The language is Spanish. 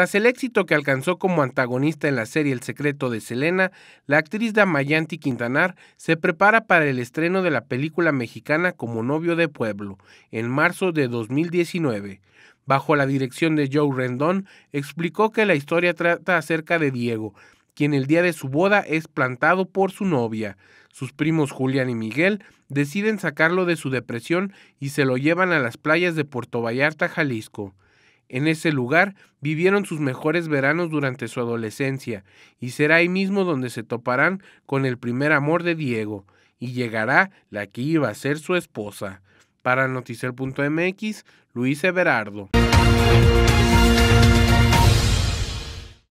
Tras el éxito que alcanzó como antagonista en la serie El secreto de Selena, la actriz Damayanti Quintanar se prepara para el estreno de la película mexicana Como novio de pueblo, en marzo de 2019. Bajo la dirección de Joe Rendón, explicó que la historia trata acerca de Diego, quien el día de su boda es plantado por su novia. Sus primos Julián y Miguel deciden sacarlo de su depresión y se lo llevan a las playas de Puerto Vallarta, Jalisco. En ese lugar vivieron sus mejores veranos durante su adolescencia, y será ahí mismo donde se toparán con el primer amor de Diego, y llegará la que iba a ser su esposa. Para Noticel.mx, Luis Everardo.